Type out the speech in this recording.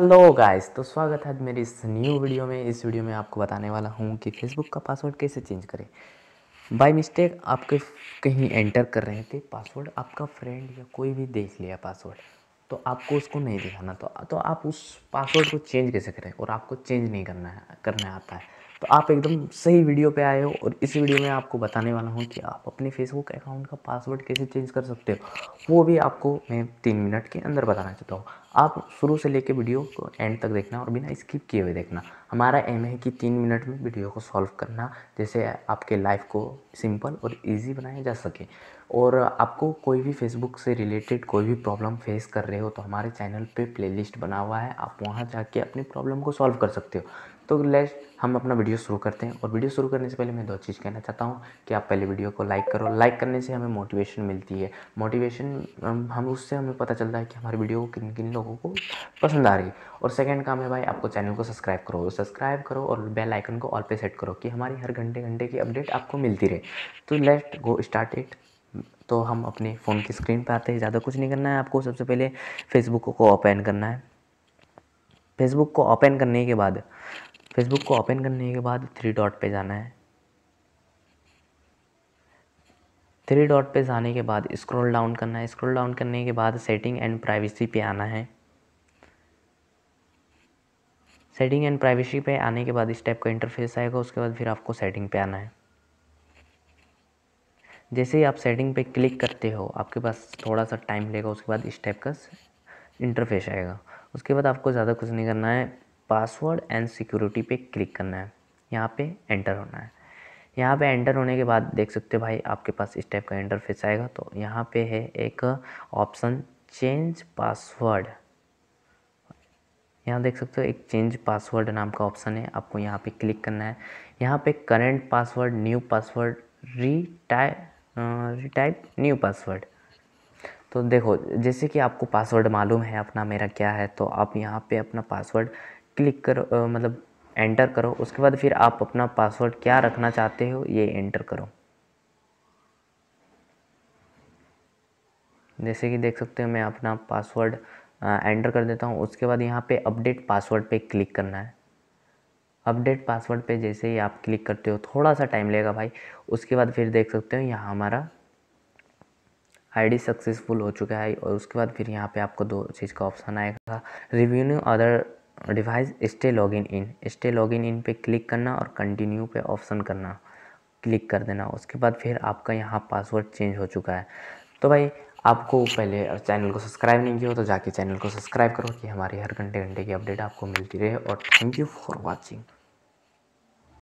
hello guys तो स्वागत है मेरी इस न्यू वीडियो में इस वीडियो में आपको बताने वाला हूँ कि फेसबुक का पासवर्ड कैसे चेंज करें बाय मिस्टेक आपके कहीं एंटर कर रहे थे पासवर्ड आपका फ्रेंड या कोई भी देख लिया पासवर्ड तो आपको उसको नहीं दिखाना तो तो आप उस पासवर्ड को चेंज कैसे करें और आपको चेंज नहीं करना है करना आता है तो आप एकदम सही वीडियो पे आए हो और इस वीडियो में आपको बताने वाला हूँ कि आप अपने फेसबुक अकाउंट का पासवर्ड कैसे चेंज कर सकते हो वो भी आपको मैं तीन मिनट के अंदर बताना चाहता हूँ आप शुरू से लेकर वीडियो को एंड तक देखना और बिना स्किप किए हुए देखना हमारा एम है कि तीन मिनट में वीडियो को सॉल्व करना जैसे आपके लाइफ को सिंपल और ईजी बनाया जा सके और आपको कोई भी फेसबुक से रिलेटेड कोई भी प्रॉब्लम फेस कर रहे हो तो हमारे चैनल पे प्लेलिस्ट बना हुआ है आप वहाँ जाके अपनी प्रॉब्लम को सॉल्व कर सकते हो तो लेट हम अपना वीडियो शुरू करते हैं और वीडियो शुरू करने से पहले मैं दो चीज़ कहना चाहता हूँ कि आप पहले वीडियो को लाइक करो लाइक करने से हमें मोटिवेशन मिलती है मोटिवेशन हम उससे हमें पता चलता है कि हमारी वीडियो किन किन लोगों को पसंद आ रही है और सेकंड काम है भाई आपको चैनल को सब्सक्राइब करो सब्सक्राइब करो और बेल आइकन को ऑल पे सेट करो कि हमारी हर घंटे घंटे की अपडेट आपको मिलती रहे तो लेट गो स्टार्ट इट तो हम अपने फ़ोन की स्क्रीन पर आते हैं ज़्यादा कुछ नहीं करना है आपको सबसे पहले फेसबुक को ओपन करना है फेसबुक को ओपन करने के बाद फेसबुक को ओपन करने के बाद थ्री डॉट पे जाना है थ्री डॉट पे जाने के बाद स्क्रॉल डाउन करना है स्क्रॉल डाउन करने के बाद सेटिंग एंड प्राइवेसी पे आना है सेटिंग एंड प्राइवेसी पे आने के बाद इस टाइप का इंटरफेस आएगा उसके बाद फिर आपको सेटिंग पे आना है जैसे ही आप सेटिंग पे क्लिक करते हो आपके पास थोड़ा सा टाइम लेगा उसके बाद इस टाइप का इंटरफेस आएगा उसके बाद आपको ज़्यादा कुछ नहीं करना है पासवर्ड एंड सिक्योरिटी पे क्लिक करना है यहाँ पे एंटर होना है यहाँ पे एंटर होने के बाद देख सकते हो भाई आपके पास इस टाइप का इंटरफेस आएगा तो यहाँ पे है एक ऑप्शन चेंज पासवर्ड यहाँ देख सकते हो एक चेंज पासवर्ड नाम का ऑप्शन है आपको यहाँ पे क्लिक करना है यहाँ पे current password new password retype type new password तो देखो जैसे कि आपको पासवर्ड मालूम है अपना मेरा क्या है तो आप यहाँ पे अपना पासवर्ड क्लिक करो आ, मतलब एंटर करो उसके बाद फिर आप अपना पासवर्ड क्या रखना चाहते हो ये एंटर करो जैसे कि देख सकते हो मैं अपना पासवर्ड एंटर कर देता हूँ उसके बाद यहाँ पे अपडेट पासवर्ड पे क्लिक करना है अपडेट पासवर्ड पे जैसे ही आप क्लिक करते हो थोड़ा सा टाइम लेगा भाई उसके बाद फिर देख सकते हो यहाँ हमारा आईडी सक्सेसफुल हो चुका है और उसके बाद फिर यहाँ पे आपको दो चीज़ का ऑप्शन आएगा review other device stay login in stay login in पर क्लिक करना और कंटिन्यू पे ऑप्शन करना क्लिक कर देना उसके बाद फिर आपका यहाँ पासवर्ड चेंज हो चुका है तो भाई आपको पहले चैनल को सब्सक्राइब नहीं किया हो तो जाके चैनल को सब्सक्राइब करो कि हमारी हर घंटे घंटे की अपडेट आपको मिलती रहे और थैंक यू फॉर वॉचिंग